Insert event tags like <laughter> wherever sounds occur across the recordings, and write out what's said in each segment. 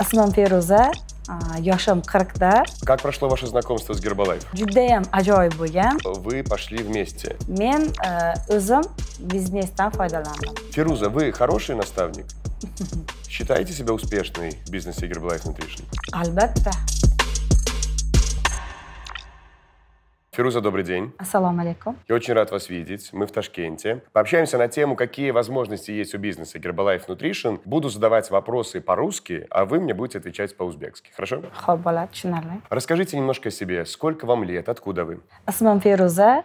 ismim feruza yoshim qirqda как прошло ваше знакомство с Гербалайф? judayam ajoyib bo'lgan вы пошли вместе Мен узом o'zim biznesdan foydalandim Феруза, вы хороший наставник <laughs> считаете себя успешной в бизнесе Гербалайф Nutrition? albatta Фируза, добрый день. Ассаламу алейкум. Я очень рад вас видеть. Мы в Ташкенте. Пообщаемся на тему, какие возможности есть у бизнеса Herbalife Nutrition. Буду задавать вопросы по-русски, а вы мне будете отвечать по-узбекски. Хорошо? Расскажите немножко о себе. Сколько вам лет? Откуда вы? Асмам Фируза.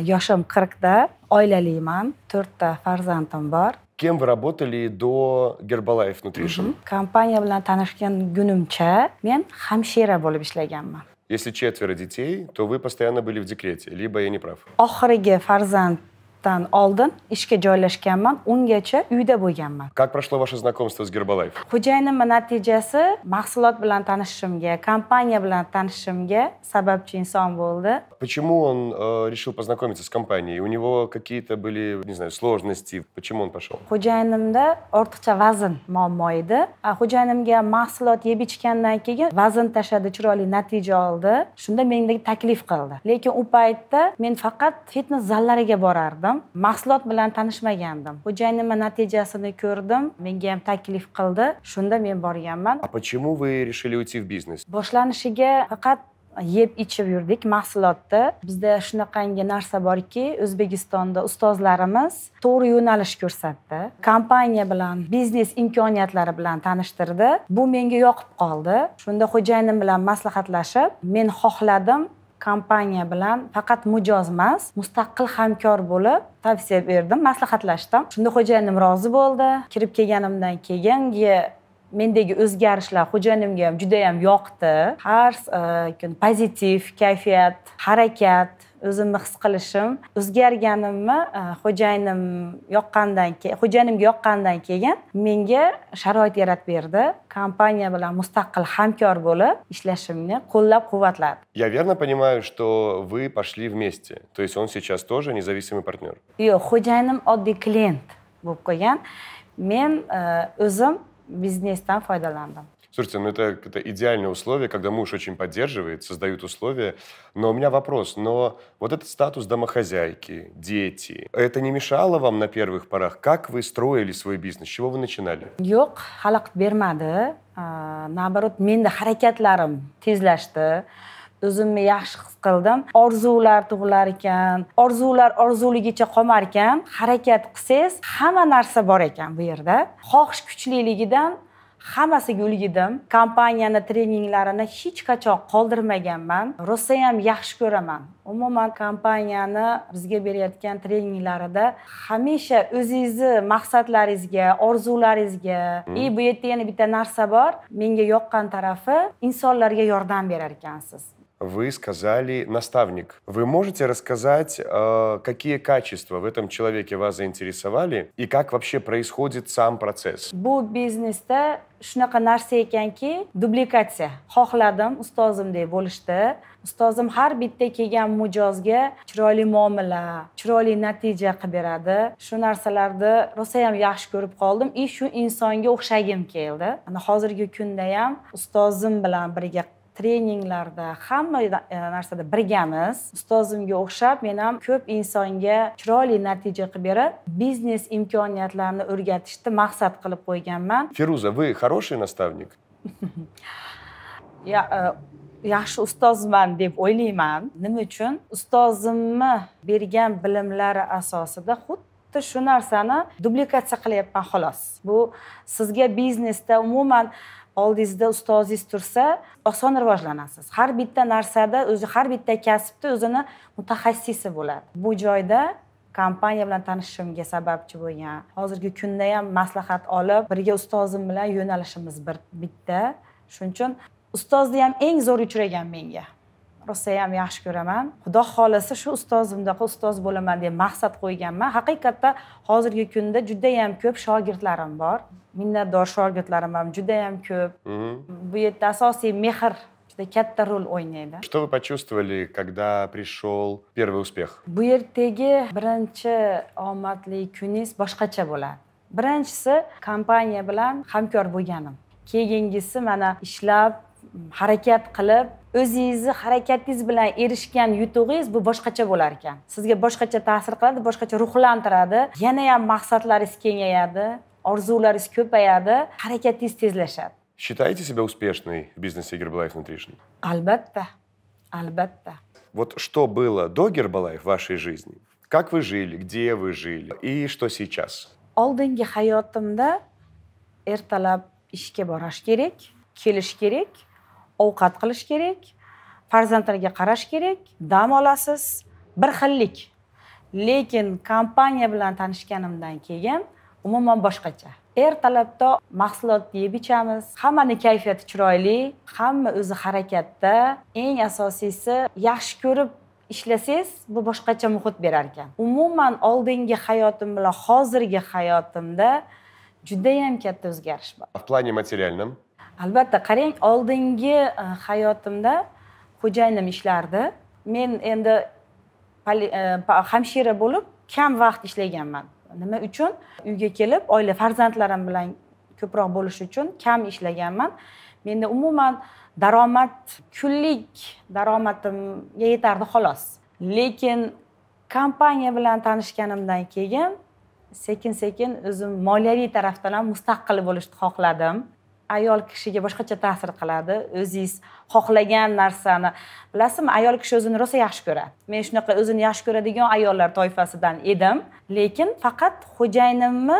Яшам а, 40-да. Ойлалиман. турта фарзантам бар. Кем вы работали до Herbalife Nutrition? Компания была tanishgan kunimcha мен hamshira bo'lib ishlaganman если четверо детей, то вы постоянно были в декрете, либо я не прав. Охриги фарзанд dan oldin ishga joylashganman ungacha uyda bo'lganman как прошло ваше знакомство с Herbalife xo'jayinimni natijasi mahsulot bilan tanishishimga kompaniya bilan tanishishimga sababchi inson bo'ldi почему он э, решил познакомиться с компанией у него какие-то были не знаю сложности почему он пошел xo'jayinimda ortiqcha vazn muammo edi xo'jayinimga mahsulot yeb ichgandan keyin vazn tashladi chiroyli natija oldi shunda menga taklif qildi lekin u paytda men faqat фитнес zallariga borardim bordim mahsulot bilan tanishmagandim xo'jayinimni natijasini ko'rdim menga ham taklif qildi shunda men borganman а почему вы решили уйти в бизнес boshlanishiga faqat yeb ichib yurdik mahsulotni bizda shunaqangi narsa borki o'zbekistonda ustozlarimiz to'g'ri yo'nalish ko'rsatdi kompaniya bilan biznes imkoniyatlari bilan tanishtirdi bu menga yoqib qoldi shunda xo'jayinim bilan maslahatlashib men xohladim kompaniya bilan faqat mijoz emas mustaqil hamkor bo'lib tavsiya berdim maslahatlashdim shunda xo'jayinim rozi bo'ldi kirib kelganimdan keyingi mendagi o'zgarishlar xo'jayinimga ham judayam yoqdi har e, kuni pozitiv kayfiyat harakat o'zimni his qilishim o'zgarganimni e, xo'jayinim yoqqandan keyin xo'jayinimga yoqqandan keyin menga sharoit yaratib berdi kompaniya bilan mustaqil hamkor bo'lib ishlashimni qo'llab quvvatladi я верно понимаю что вы пошли вместе то есть он сейчас тоже независимый партнер yo'q xo'jayinim oddiy klient bo'lib qolgan men o'zim biznesdan foydalandim Слушайте, ну это, это идеальные условия, когда муж очень поддерживает, создают условия. Но у меня вопрос, но вот этот статус домохозяйки, дети, это не мешало вам на первых порах? Как вы строили свой бизнес? С чего вы начинали? Йок, халак бермады. А, наоборот, менде харакатларым тезлашты. o'zimni yaxshi his qildim orzular tug'ilar ekan orzular orzuligicha qolmar ekan harakat qilsangiz hamma narsa bor ekan bu yerda xohish kuchliligida hammasiga yo'l yedim kompaniyani treninglarini hech qachon qoldirmaganman rosa ham yaxshi ko'raman umuman kompaniyani bizga berayotgan treninglarida hamisha o'zingizni maqsadlaringizga orzularingizga и hmm. bu yerda yana bitta narsa bor menga yoqqan tarafi insonlarga yordam berar ekansiz вы сказали наставник. Вы можете рассказать, э, какие качества в этом человеке вас заинтересовали и как вообще происходит сам процесс? Бу бизнес то шнака нарсе кенки дубликация. Хохладам устазым де волште. Устазым хар битте кеген муджазге чурали мамла, чурали натиже кабирада. Шу нарсаларда росеям яхш көрүп қалдым и шу инсанге ухшагим келді. Ана хазыр гюкюндеям устазым билан бірге treninglarda hamma e, narsada birgamiz ustozimga o'xshab men ham ko'p insonga chiroyli natija qilib berib biznes imkoniyatlarini o'rgatishni maqsad qilib qo'yganman feruza вы хороший наставник <laughs> э, yaxshi ustozman deb o'ylayman nima uchun ustozimni bergan bilimlari asosida xuddi shu narsani dublikatsiya qilyapman xolos bu sizga biznesda umuman oldingizda ustozingiz tursa oson rivojlanasiz har bitta narsada o'zi har bitta kasbda o'zini mutaxassisi bo'ladi bu joyda kompaniya bilan tanishishimga sababchi bo'lgan hozirgi kunda ham maslahat olib birga ustozim bilan yo'nalishimiz bir bitta shuning uchun ustozni ham eng zo'r uchragan menga rosa ham yaxshi ko'raman xudo xohlasa shu ustoz bunaqa ustoz bo'laman deb maqsad qo'yganman haqiqatda hozirgi kunda judayam ko'p shogirdlarim bor minnatdor shogirdlarim ham judayam ko'p mhm. bu yerda asosiy mehr juda katta rol o'ynaydi что вы почувствовали когда пришел первый успех bu yerdagi birinchi omadli kuningiz boshqacha bo'ladi birinchisi kompaniya bilan hamkor bo'lganim keyingisi mana ishlab harakat qilib o'zingizni harakatingiz bilan erishgan yutug'ingiz bu boshqacha bo'lar ekan sizga boshqacha ta'sir qiladi boshqacha ruhlantiradi yana ham maqsadlaringiz kengayadi orzularingiz ko'payadi harakatingiz tezlashadi Считаете себя успешной в бизнесе Herbalife Nutrition? Альбатта. Альбатта. Вот что было до Herbalife в вашей жизни? Как вы жили, где вы жили и что сейчас? Oldingi hayotimda ertalab ishga borish kerak, kelish kerak, ovqat qilish kerak farzandlarga qarash kerak dam olasiz bir xillik lekin kompaniya bilan tanishganimdan keyin umuman boshqacha ertalabda mahsulot yeb ichamiz hammani kayfiyati chiroyli hamma o'zi harakatda eng asosiysi yaxshi ko'rib ishlasangiz bu boshqacha muhit berar ekan umuman oldingi hayotim bilan hozirgi hayotimda judayam katta o'zgarish bor в плане материальном albatta qarang oldingi e, hayotimda xo'jayinim ishlardi men endi e, hamshira bo'lib kam vaqt ishlaganman nima uchun uyga kelib oila farzandlarim bilan ko'proq bo'lish uchun kam ishlaganman menda umuman daromad kunlik daromadimga yetardi xolos lekin kompaniya bilan tanishganimdan keyin sekin sekin o'zim moliyaviy tarafdan ham mustaqil bo'lishni xohladim ayol kishiga boshqacha ta'sir qiladi o'zingiz xohlagan narsani bilasizmi ayol kishi o'zini rosa yaxshi ko'radi men shunaqa o'zini yaxshi ko'radigan ayollar toifasidan edim lekin faqat xo'jayinimni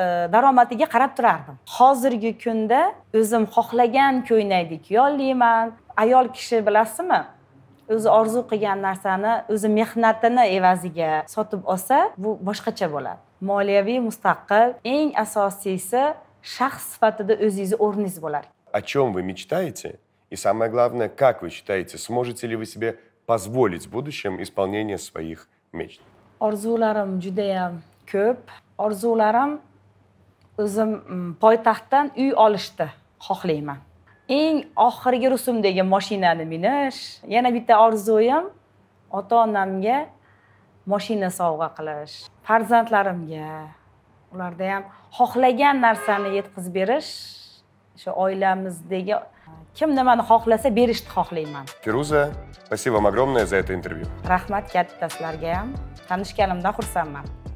e, daromadiga qarab turardim hozirgi kunda o'zim xohlagan ko'ylakni kiyolmayman ayol kishi bilasizmi o'zi orzu qilgan narsani o'zi mehnatini evaziga sotib olsa bu boshqacha bo'ladi moliyaviy mustaqil eng asosiysi shaxs sifatida o'zingizni o'rningiz bo'lar о чем вы мечтаете и самое главное как вы считаете сможете ли вы себе позволить в будущем исполнение своих мечт orzularim judayam ko'p orzularim o'zim poytaxtdan uy olishni xohlayman eng oxirgi rusumdagi mashinani minish yana bitta orzuyim ota onamga mashina sovg'a qilish farzandlarimga ularda ham xohlagan narsani yetkazib berish o'sha oilamizdagi kim nimani xohlasa berishni xohlayman feruza спасибо вам огромное за это интервью rahmat katta sizlarga ham tanishganimdan xursandman